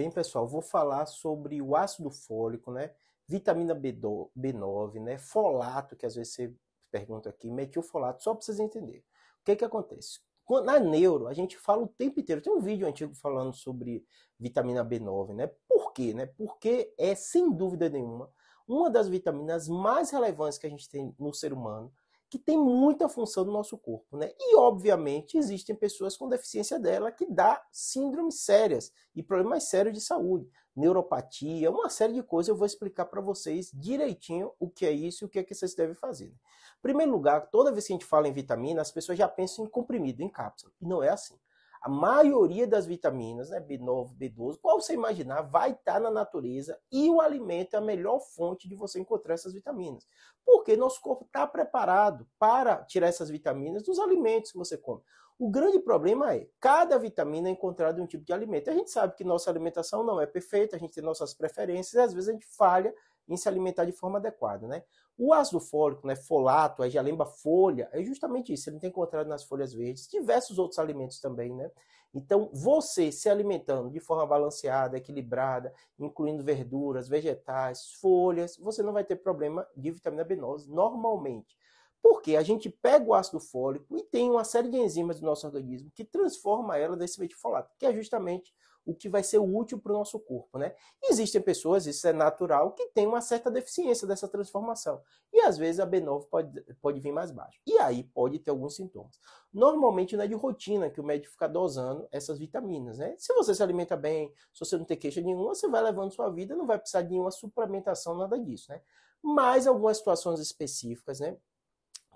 Bem, pessoal, vou falar sobre o ácido fólico, né? Vitamina B9, né? Folato, que às vezes você pergunta aqui, metilfolato, só para vocês entenderem. O que que acontece? Na neuro, a gente fala o tempo inteiro. Tem um vídeo antigo falando sobre vitamina B9, né? Por quê, né? Porque é, sem dúvida nenhuma, uma das vitaminas mais relevantes que a gente tem no ser humano, que tem muita função no nosso corpo, né? E obviamente existem pessoas com deficiência dela que dá síndromes sérias e problemas sérios de saúde, neuropatia, uma série de coisas. Eu vou explicar para vocês direitinho o que é isso e o que é que vocês devem fazer. Né? Em primeiro lugar, toda vez que a gente fala em vitamina, as pessoas já pensam em comprimido, em cápsula, e não é assim. A maioria das vitaminas, né, B9, B12, qual você imaginar, vai estar tá na natureza e o alimento é a melhor fonte de você encontrar essas vitaminas. Porque nosso corpo está preparado para tirar essas vitaminas dos alimentos que você come. O grande problema é cada vitamina é encontrada em um tipo de alimento. A gente sabe que nossa alimentação não é perfeita, a gente tem nossas preferências, e às vezes a gente falha em se alimentar de forma adequada, né? O ácido fólico, né, folato, a gelemba folha, é justamente isso, ele tem encontrado nas folhas verdes, diversos outros alimentos também, né? Então, você se alimentando de forma balanceada, equilibrada, incluindo verduras, vegetais, folhas, você não vai ter problema de vitamina B9 normalmente. Porque a gente pega o ácido fólico e tem uma série de enzimas do nosso organismo que transforma ela desse metifolato, que é justamente o que vai ser útil para o nosso corpo, né? Existem pessoas, isso é natural, que têm uma certa deficiência dessa transformação. E às vezes a B9 pode, pode vir mais baixo. E aí pode ter alguns sintomas. Normalmente não é de rotina que o médico fica dosando essas vitaminas, né? Se você se alimenta bem, se você não tem queixa nenhuma, você vai levando sua vida, não vai precisar de nenhuma suplementação, nada disso, né? Mas algumas situações específicas, né?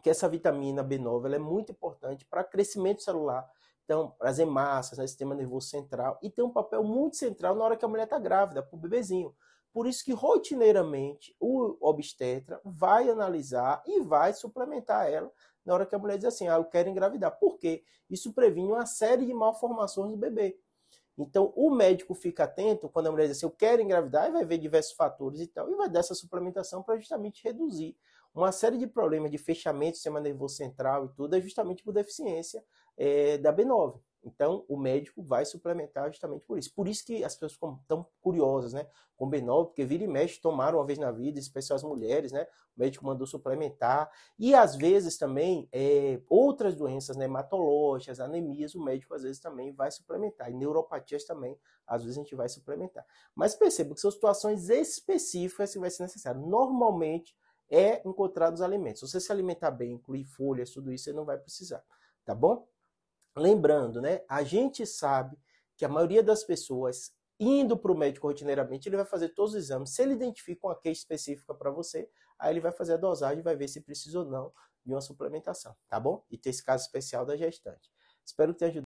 Que essa vitamina B9 é muito importante para crescimento celular, então, as hemácias, né, sistema nervoso central, e tem um papel muito central na hora que a mulher está grávida, para o bebezinho. Por isso que rotineiramente o obstetra vai analisar e vai suplementar ela na hora que a mulher diz assim, ah, eu quero engravidar. Por quê? Isso previne uma série de malformações do bebê. Então, o médico fica atento quando a mulher diz assim, eu quero engravidar, e vai ver diversos fatores e tal, e vai dar essa suplementação para justamente reduzir uma série de problemas de fechamento do sistema nervoso central e tudo, é justamente por deficiência é, da B9. Então, o médico vai suplementar justamente por isso. Por isso que as pessoas ficam tão curiosas, né? Com B9, porque vira e mexe, tomaram uma vez na vida, especial as mulheres, né? O médico mandou suplementar. E às vezes também, é, outras doenças né, hematológicas, anemias, o médico às vezes também vai suplementar. E neuropatias também, às vezes a gente vai suplementar. Mas perceba que são situações específicas que vai ser necessário. Normalmente é encontrar os alimentos. Se você se alimentar bem, incluir folhas, tudo isso, você não vai precisar, tá bom? Lembrando, né? A gente sabe que a maioria das pessoas indo para o médico rotineiramente, ele vai fazer todos os exames. Se ele identifica uma queixa específica para você, aí ele vai fazer a dosagem e vai ver se precisa ou não de uma suplementação, tá bom? E ter esse caso especial da gestante. Espero ter ajudado.